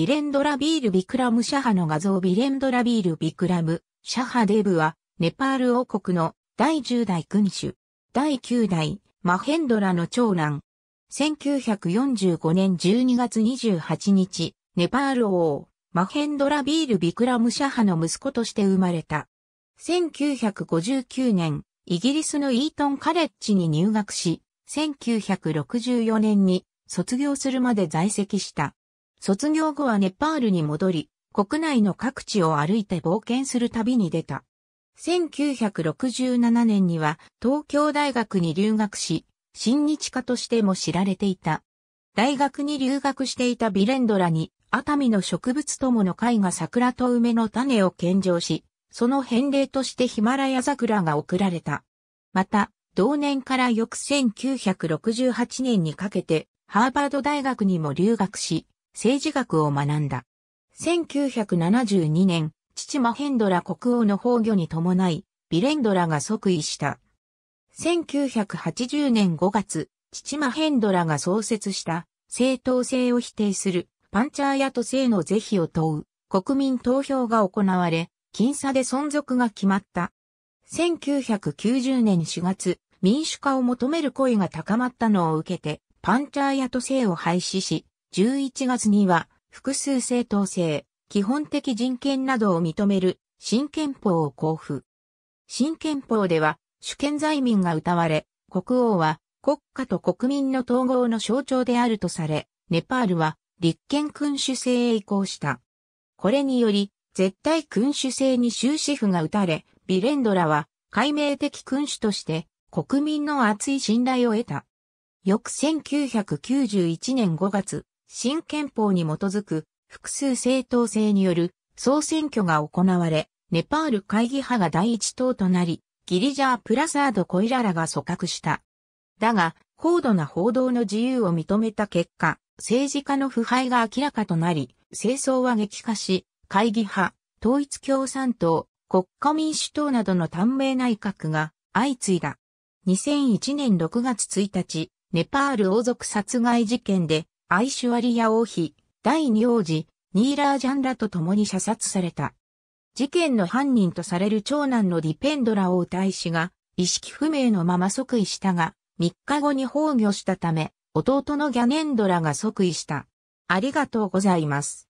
ビレンドラビール・ビクラム・シャハの画像ビレンドラビール・ビクラム・シャハデブは、ネパール王国の第10代君主、第9代マヘンドラの長男。1945年12月28日、ネパール王、マヘンドラビール・ビクラム・シャハの息子として生まれた。1959年、イギリスのイートン・カレッジに入学し、1964年に卒業するまで在籍した。卒業後はネパールに戻り、国内の各地を歩いて冒険する旅に出た。1967年には東京大学に留学し、新日課としても知られていた。大学に留学していたビレンドラに、熱海の植物友の会が桜と梅の種を献上し、その返礼としてヒマラヤ桜が贈られた。また、同年から翌1968年にかけて、ハーバード大学にも留学し、政治学を学んだ。1972年、父マヘンドラ国王の崩御に伴い、ビレンドラが即位した。1980年5月、父マヘンドラが創設した正当性を否定するパンチャーヤと性の是非を問う国民投票が行われ、僅差で存続が決まった。1990年4月、民主化を求める声が高まったのを受けて、パンチャーヤと性を廃止し、11月には、複数正当性、基本的人権などを認める新憲法を交付。新憲法では、主権在民が謳われ、国王は国家と国民の統合の象徴であるとされ、ネパールは立憲君主制へ移行した。これにより、絶対君主制に終止符が打たれ、ビレンドラは、解明的君主として、国民の厚い信頼を得た。翌1991年5月、新憲法に基づく複数政党制による総選挙が行われ、ネパール会議派が第一党となり、ギリジャー・プラサード・コイララが組閣した。だが、高度な報道の自由を認めた結果、政治家の腐敗が明らかとなり、政争は激化し、会議派、統一共産党、国家民主党などの短命内閣が相次いだ。2001年6月1日、ネパール王族殺害事件でアイシュアリア王妃、第二王子、ニーラージャンらと共に射殺された。事件の犯人とされる長男のディペンドラ王大使が、意識不明のまま即位したが、3日後に崩御したため、弟のギャネンドラが即位した。ありがとうございます。